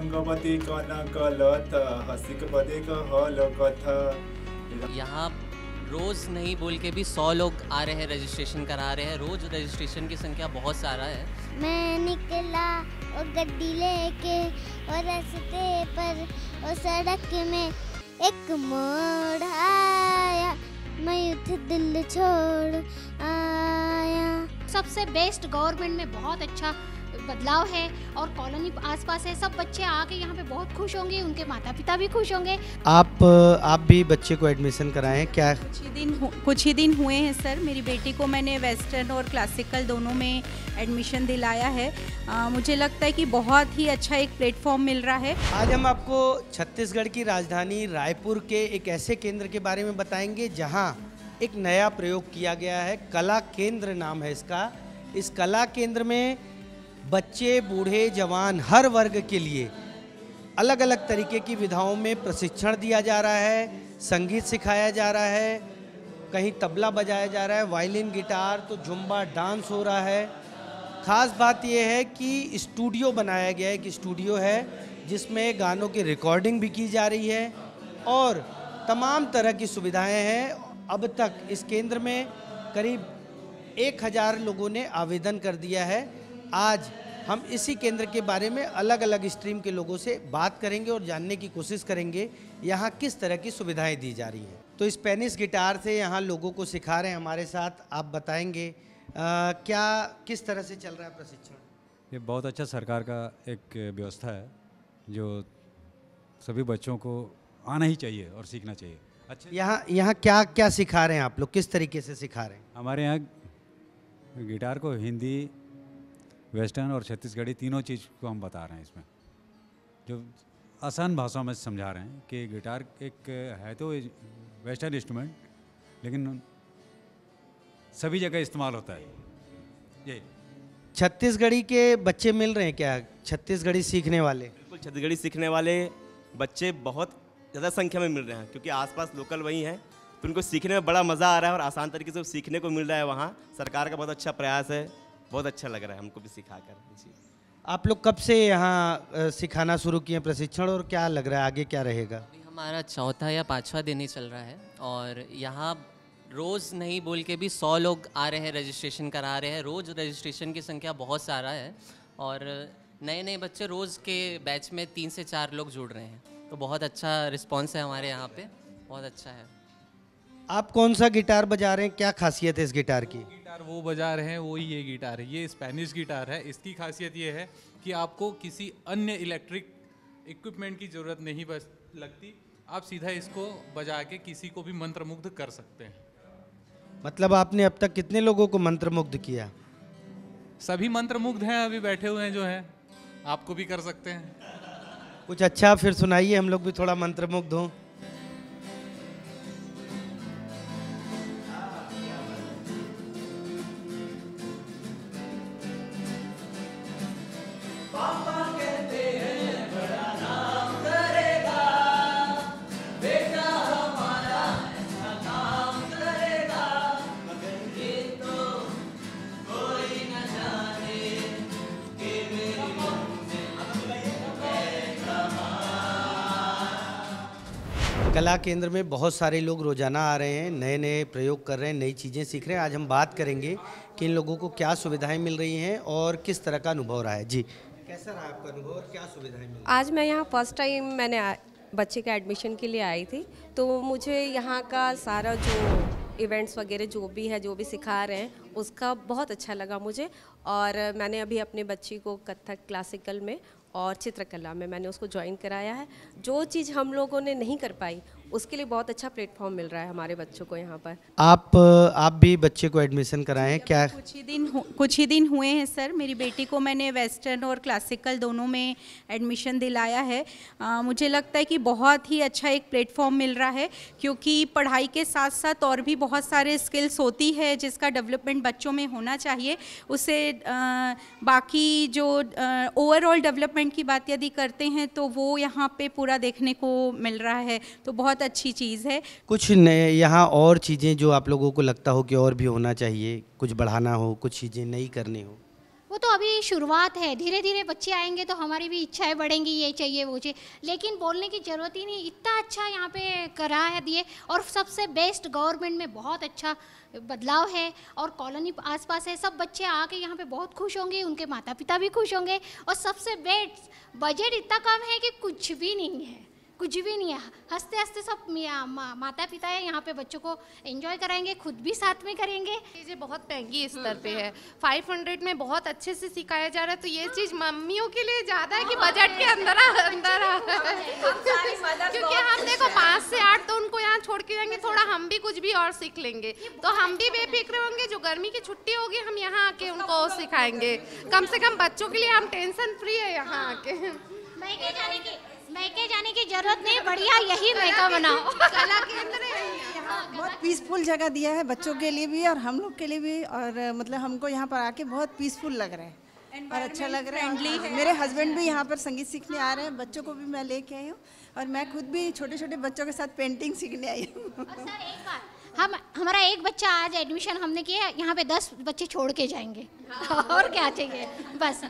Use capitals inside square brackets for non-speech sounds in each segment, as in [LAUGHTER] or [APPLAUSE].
रंगवती कना कलत हसिकपदे कहल कथा यहाँ रोज़ नहीं बोल के भी सौ लोग आ रहे हैं रजिस्ट्रेशन करा रहे हैं रोज़ रजिस्ट्रेशन की संख्या बहुत सारा है मैं निकला और गड्डी लेके और रास्ते पर और सड़क में एक मोड़ आया मैं उठ दिल छोड़ आया सबसे बेस्ट गवर्नमेंट ने बहुत अच्छा बदलाव है और कॉलोनी आसपास है सब बच्चे आके यहाँ पे बहुत खुश होंगे उनके माता पिता भी खुश होंगे आप आप भी बच्चे को एडमिशन कराएं क्या कुछ ही दिन कुछ ही दिन हुए हैं सर मेरी बेटी को मैंने वेस्टर्न और क्लासिकल दोनों में एडमिशन दिलाया है आ, मुझे लगता है कि बहुत ही अच्छा एक प्लेटफॉर्म मिल रहा है आज हम आपको छत्तीसगढ़ की राजधानी रायपुर के एक ऐसे केंद्र के बारे में बताएंगे जहाँ एक नया प्रयोग किया गया है कला केंद्र नाम है इसका इस कला केंद्र में बच्चे बूढ़े जवान हर वर्ग के लिए अलग अलग तरीके की विधाओं में प्रशिक्षण दिया जा रहा है संगीत सिखाया जा रहा है कहीं तबला बजाया जा रहा है वायलिन गिटार तो जुम्बा डांस हो रहा है ख़ास बात यह है कि स्टूडियो बनाया गया है एक स्टूडियो है जिसमें गानों की रिकॉर्डिंग भी की जा रही है और तमाम तरह की सुविधाएं हैं अब तक इस केंद्र में करीब एक हज़ार लोगों ने आवेदन कर दिया है आज हम इसी केंद्र के बारे में अलग अलग स्ट्रीम के लोगों से बात करेंगे और जानने की कोशिश करेंगे यहाँ किस तरह की सुविधाएं दी जा रही हैं तो स्पेनिश गिटार से यहाँ लोगों को सिखा रहे हैं हमारे साथ आप बताएंगे आ, क्या किस तरह से चल रहा है प्रशिक्षण ये बहुत अच्छा सरकार का एक व्यवस्था है जो सभी बच्चों को आना ही चाहिए और सीखना चाहिए अच्छा यहाँ यहाँ क्या क्या सिखा रहे हैं आप लोग किस तरीके से सिखा रहे हैं हमारे यहाँ गिटार को हिंदी वेस्टर्न और छत्तीसगढ़ी तीनों चीज़ को हम बता रहे हैं इसमें जो आसान भाषा में समझा रहे हैं कि गिटार एक है तो वेस्टर्न इंस्ट्रूमेंट लेकिन सभी जगह इस्तेमाल होता है ये छत्तीसगढ़ी के बच्चे मिल रहे हैं क्या छत्तीसगढ़ी सीखने वाले बिल्कुल छत्तीसगढ़ी सीखने वाले बच्चे बहुत ज़्यादा संख्या में मिल रहे हैं क्योंकि आसपास लोकल वहीं हैं तो उनको सीखने में बड़ा मज़ा आ रहा है और आसान तरीके से सीखने को मिल रहा है वहाँ सरकार का बहुत अच्छा प्रयास है बहुत अच्छा लग रहा है हमको भी सिखा कर जी आप लोग कब से यहाँ सिखाना शुरू किए प्रशिक्षण और क्या लग रहा है आगे क्या रहेगा अभी हमारा चौथा या पाँचवा दिन ही चल रहा है और यहाँ रोज़ नहीं बोल के भी सौ लोग आ रहे हैं रजिस्ट्रेशन करा रहे हैं रोज़ रजिस्ट्रेशन की संख्या बहुत सारा है और नए नए बच्चे रोज़ के बैच में तीन से चार लोग जुड़ रहे हैं तो बहुत अच्छा रिस्पॉन्स है हमारे यहाँ पे बहुत अच्छा है आप कौन सा गिटार बजा रहे हैं क्या खासियत है इस गिटार की गिटार वो बजा रहे हैं वो ये गिटार है ये स्पेनिश गिटार है इसकी खासियत ये है कि आपको किसी अन्य इलेक्ट्रिक इक्विपमेंट की ज़रूरत नहीं बस लगती आप सीधा इसको बजा के किसी को भी मंत्रमुग्ध कर सकते हैं मतलब आपने अब तक कितने लोगों को मंत्रमुग्ध किया सभी मंत्रमुग्ध हैं अभी बैठे हुए हैं जो हैं आपको भी कर सकते हैं कुछ अच्छा फिर सुनाइए हम लोग भी थोड़ा मंत्रमुग्ध हों कला केंद्र में बहुत सारे लोग रोज़ाना आ रहे हैं नए नए प्रयोग कर रहे हैं नई चीज़ें सीख रहे हैं आज हम बात करेंगे कि इन लोगों को क्या सुविधाएं मिल रही हैं और किस तरह का अनुभव रहा है जी कैसा रहा आपका अनुभव और क्या सुविधाएं मिली आज मैं यहाँ फर्स्ट टाइम मैंने बच्चे के एडमिशन के लिए आई थी तो मुझे यहाँ का सारा जो इवेंट्स वगैरह जो भी है जो भी सिखा रहे हैं उसका बहुत अच्छा लगा मुझे और मैंने अभी अपने बच्ची को कथक क्लासिकल में और चित्रकला में मैंने उसको ज्वाइन कराया है जो चीज़ हम लोगों ने नहीं कर पाई उसके लिए बहुत अच्छा प्लेटफॉर्म मिल रहा है हमारे बच्चों को यहाँ पर आप आप भी बच्चे को एडमिशन कराएं क्या कुछ ही दिन कुछ ही दिन हुए हैं सर मेरी बेटी को मैंने वेस्टर्न और क्लासिकल दोनों में एडमिशन दिलाया है आ, मुझे लगता है कि बहुत ही अच्छा एक प्लेटफॉर्म मिल रहा है क्योंकि पढ़ाई के साथ साथ और भी बहुत सारे स्किल्स होती है जिसका डेवलपमेंट बच्चों में होना चाहिए उसे आ, बाकी जो ओवरऑल डेवलपमेंट की बात यदि करते हैं तो वो यहाँ पर पूरा देखने को मिल रहा है तो बहुत बहुत अच्छी चीज़ है कुछ नए यहाँ और चीज़ें जो आप लोगों को लगता हो कि और भी होना चाहिए कुछ बढ़ाना हो कुछ चीज़ें नई करनी हो वो तो अभी शुरुआत है धीरे धीरे बच्चे आएंगे तो हमारी भी इच्छाएं बढ़ेंगी ये चाहिए वो चाहिए लेकिन बोलने की ज़रूरत ही नहीं इतना अच्छा यहाँ पे करा है दिए और सबसे बेस्ट गवर्नमेंट में बहुत अच्छा बदलाव है और कॉलोनी आसपास है सब बच्चे आके यहाँ पे बहुत खुश होंगे उनके माता पिता भी खुश होंगे और सबसे बेस्ट बजट इतना कम है कि कुछ भी नहीं है कुछ भी नहीं है हंसते हंसते सब मा, माता पिता है यहाँ पे बच्चों को एंजॉय कराएंगे खुद भी साथ में करेंगे चीज़ें बहुत महंगी हम्म। स्तर पे है 500 में बहुत अच्छे से सिखाया जा रहा है तो ये हाँ। चीज़ मम्मियों के लिए ज़्यादा है कि हाँ। बजट के अंदर अंदर क्योंकि हम देखो पाँच से आठ तो उनको यहाँ छोड़ के जाएंगे थोड़ा हम भी कुछ भी और सीख लेंगे तो हम भी अच्छा बेफिक्र होंगे जो गर्मी की छुट्टी होगी हम यहाँ आके उनको सिखाएंगे कम से कम बच्चों के लिए हम टेंशन फ्री है यहाँ हाँ। आके मैके जाने की जरूरत नहीं बढ़िया यही मैका बनाओ कला केंद्र हाँ, बहुत पीसफुल जगह दिया है बच्चों के लिए भी और हम लोग के लिए भी और मतलब हमको यहाँ पर आके बहुत पीसफुल लग रहा है और अच्छा लग रहा है मेरे हस्बैंड भी यहाँ पर संगीत सीखने आ रहे हैं बच्चों को भी मैं लेके आई हूँ और मैं खुद भी छोटे छोटे बच्चों के साथ पेंटिंग सीखने आई हूँ हम हमारा एक बच्चा आज एडमिशन हमने किया यहाँ पे दस बच्चे छोड़ के जाएंगे [LAUGHS] और क्या चाहिए बस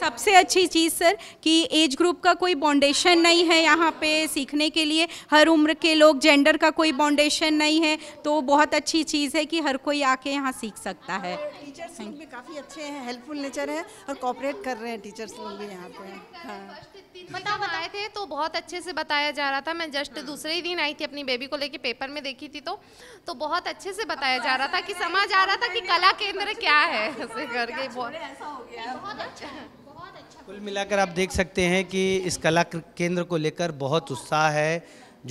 सबसे अच्छी चीज़ सर कि एज ग्रुप का कोई बाउंडेशन नहीं है यहाँ पे सीखने के लिए हर उम्र के लोग जेंडर का कोई बाउंडेशन नहीं है तो बहुत अच्छी चीज़ है कि हर कोई आके यहाँ सीख सकता है टीचर्स लोग भी काफ़ी अच्छे हैं हेल्पफुल नेचर है और कॉपरेट कर रहे हैं टीचर्स लोग भी यहाँ पे हाँ। बताए थे तो बहुत अच्छे से बताया जा रहा था मैं जस्ट दूसरे ही दिन आई थी अपनी बेबी को लेके पेपर में देखी थी तो तो बहुत अच्छे से बताया तो जा रहा था कि समझ आ रहा था तो कि कला केंद्र क्या तो है ऐसे करके बहुत अच्छा, बहुत अच्छा कुल मिलाकर आप देख सकते हैं कि इस कला केंद्र को लेकर बहुत उत्साह है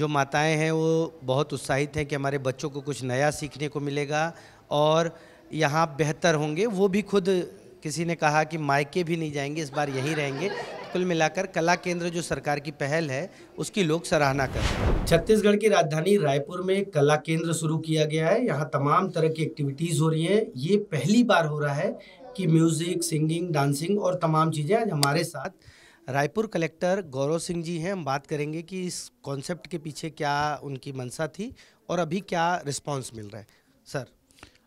जो माताएं हैं वो बहुत उत्साहित हैं कि हमारे बच्चों को कुछ नया सीखने को मिलेगा और यहाँ बेहतर होंगे वो भी खुद किसी ने कहा कि मायके भी नहीं जाएंगे इस बार यहीं रहेंगे कुल मिलाकर कला केंद्र जो सरकार की पहल है उसकी लोग सराहना कर रहे हैं छत्तीसगढ़ की राजधानी रायपुर में कला केंद्र शुरू किया गया है यहाँ तमाम तरह की एक्टिविटीज़ हो रही है ये पहली बार हो रहा है कि म्यूज़िक सिंगिंग डांसिंग और तमाम चीज़ें आज हमारे साथ रायपुर कलेक्टर गौरव सिंह जी हैं हम बात करेंगे कि इस कॉन्सेप्ट के पीछे क्या उनकी मनसा थी और अभी क्या रिस्पांस मिल रहा है सर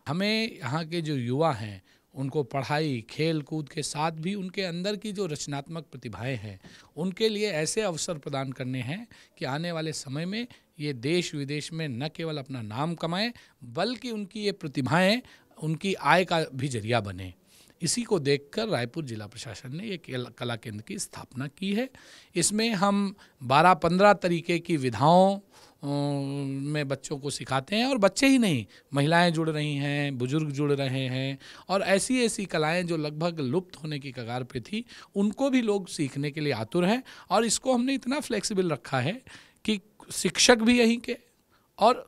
हमें यहाँ के जो युवा हैं उनको पढ़ाई खेल कूद के साथ भी उनके अंदर की जो रचनात्मक प्रतिभाएं हैं उनके लिए ऐसे अवसर प्रदान करने हैं कि आने वाले समय में ये देश विदेश में न केवल अपना नाम कमाएं बल्कि उनकी ये प्रतिभाएं उनकी आय का भी जरिया बने इसी को देखकर रायपुर जिला प्रशासन ने ये कला केंद्र की स्थापना की है इसमें हम 12-15 तरीके की विधाओं में बच्चों को सिखाते हैं और बच्चे ही नहीं महिलाएं जुड़ रही हैं बुजुर्ग जुड़ रहे हैं और ऐसी ऐसी कलाएं जो लगभग लुप्त होने की कगार पे थी उनको भी लोग सीखने के लिए आतुर हैं और इसको हमने इतना फ्लेक्सिबल रखा है कि शिक्षक भी यहीं के और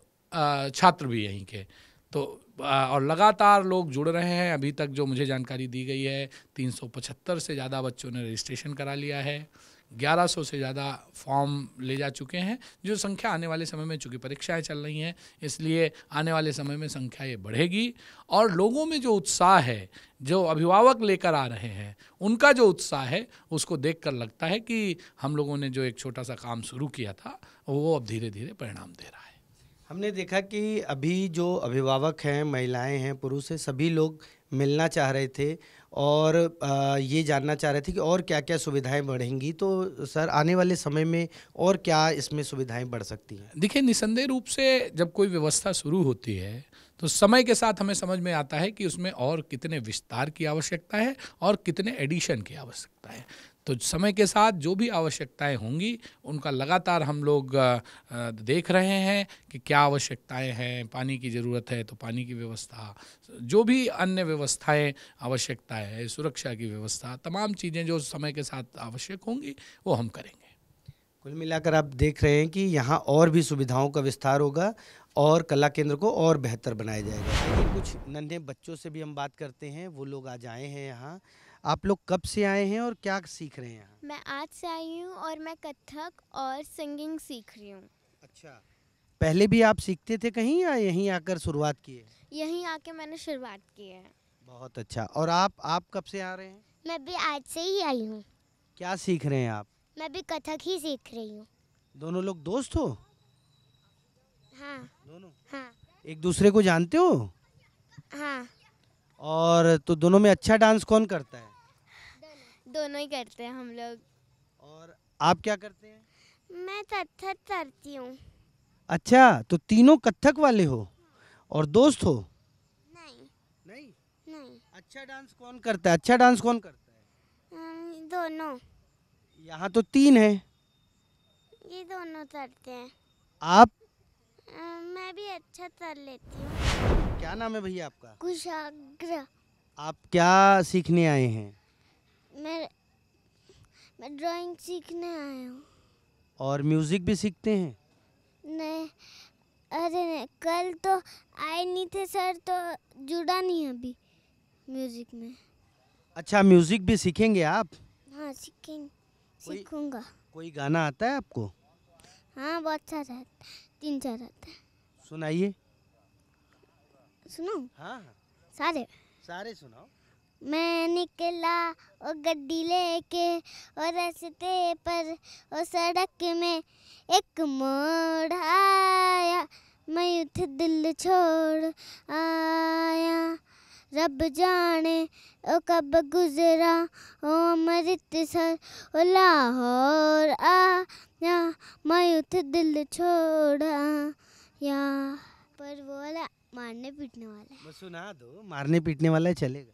छात्र भी यहीं के तो और लगातार लोग जुड़ रहे हैं अभी तक जो मुझे जानकारी दी गई है तीन से ज़्यादा बच्चों ने रजिस्ट्रेशन करा लिया है 1100 से ज़्यादा फॉर्म ले जा चुके हैं जो संख्या आने वाले समय में चूँकि परीक्षाएं चल रही हैं इसलिए आने वाले समय में संख्या ये बढ़ेगी और लोगों में जो उत्साह है जो अभिभावक लेकर आ रहे हैं उनका जो उत्साह है उसको देख कर लगता है कि हम लोगों ने जो एक छोटा सा काम शुरू किया था वो अब धीरे धीरे परिणाम दे रहा है हमने देखा कि अभी जो अभिभावक हैं महिलाएं हैं पुरुष हैं सभी लोग मिलना चाह रहे थे और ये जानना चाह रहे थे कि और क्या क्या सुविधाएं बढ़ेंगी तो सर आने वाले समय में और क्या इसमें सुविधाएं बढ़ सकती हैं देखिए निसंदेह रूप से जब कोई व्यवस्था शुरू होती है तो समय के साथ हमें समझ में आता है कि उसमें और कितने विस्तार की आवश्यकता है और कितने एडिशन की आवश्यकता है तो समय के साथ जो भी आवश्यकताएं होंगी उनका लगातार हम लोग देख रहे हैं कि क्या आवश्यकताएं हैं पानी की ज़रूरत है तो पानी की व्यवस्था जो भी अन्य व्यवस्थाएं आवश्यकताएं हैं सुरक्षा की व्यवस्था तमाम चीज़ें जो समय के साथ आवश्यक होंगी वो हम करेंगे कुल मिलाकर आप देख रहे हैं कि यहाँ और भी सुविधाओं का विस्तार होगा और कला केंद्र को और बेहतर बनाया जाएगा कुछ नन्हे बच्चों से भी हम बात करते हैं वो लोग आज आए हैं यहाँ आप लोग कब से आए हैं और क्या सीख रहे हैं मैं आज से आई हूँ और मैं कथक और सिंगिंग सीख रही हूँ अच्छा पहले भी आप सीखते थे कहीं या यहीं आकर शुरुआत की है यहीं आके मैंने शुरुआत की है बहुत अच्छा और आप आप कब से आ रहे हैं मैं भी आज से ही आई हूँ क्या सीख रहे हैं आप मैं भी कथक ही सीख रही हूँ दोनों लोग दोस्त हो हाँ दोनों हाँ एक दूसरे को जानते हो हाँ और तो दोनों में अच्छा डांस कौन करता है दोनों ही करते हैं हम लोग और आप क्या करते हैं मैं कथक करती हूँ अच्छा तो तीनों कथक वाले हो और दोस्त हो नहीं नहीं नहीं अच्छा डांस कौन करता है अच्छा डांस कौन करता है दोनों यहाँ तो तीन है ये दोनों करते हैं आप आ, मैं भी अच्छा कर लेती हूँ क्या नाम है भैया आपका कुशाग्र आप क्या सीखने आए हैं मैं मैं ड्राइंग सीखने आया हूँ और म्यूज़िक भी सीखते हैं नहीं अरे नहीं कल तो आए नहीं थे सर तो जुड़ा नहीं अभी म्यूज़िक में अच्छा म्यूज़िक भी सीखेंगे आप हाँ सीखेंगे सीखूंगा कोई गाना आता है आपको हाँ बहुत सारा तीन चार आता है सुनाइए सुनो हाँ, हाँ सारे सारे सुनाओ मैं निकला ओ गड्डी लेके और रास्ते पर ओ सड़क में एक मोड़ आया मैं उठ दिल छोड़ आया रब जाने ओ कब गुजरा ओ अमृतसर ओ लाहौर आया मैं उठ दिल छोड़ा या पर बोला मारने पीटने वाला है सुना दो मारने पीटने वाला चलेगा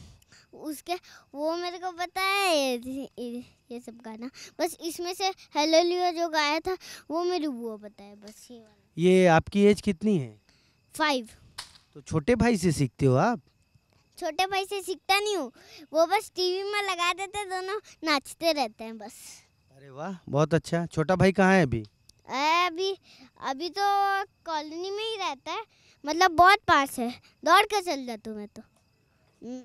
उसके वो मेरे को पता है ये ये सब गाना बस इसमें से हेलो लियो जो गाया था वो मेरी बुआ पता है बस ये वाला ये आपकी एज कितनी है फाइव तो छोटे भाई से सीखते हो आप छोटे भाई से सीखता नहीं हूँ वो बस टीवी में लगा देते दोनों नाचते रहते हैं बस अरे वाह बहुत अच्छा छोटा भाई कहाँ है अभी अभी अभी तो कॉलोनी में ही रहता है मतलब बहुत पास है दौड़ कर चल जाता हूँ मैं तो हम्म।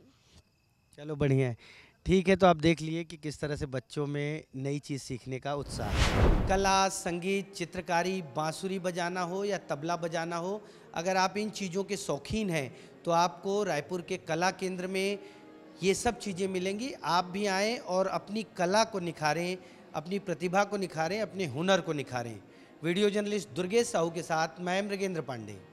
चलो बढ़िया है ठीक है तो आप देख लिए कि किस तरह से बच्चों में नई चीज़ सीखने का उत्साह कला संगीत चित्रकारी बांसुरी बजाना हो या तबला बजाना हो अगर आप इन चीज़ों के शौकीन हैं तो आपको रायपुर के कला केंद्र में ये सब चीज़ें मिलेंगी आप भी आएँ और अपनी कला को निखारें अपनी प्रतिभा को निखारें अपने हुनर को निखारें वीडियो जर्नलिस्ट दुर्गेश साहू के साथ मैं मृगेंद्र पांडे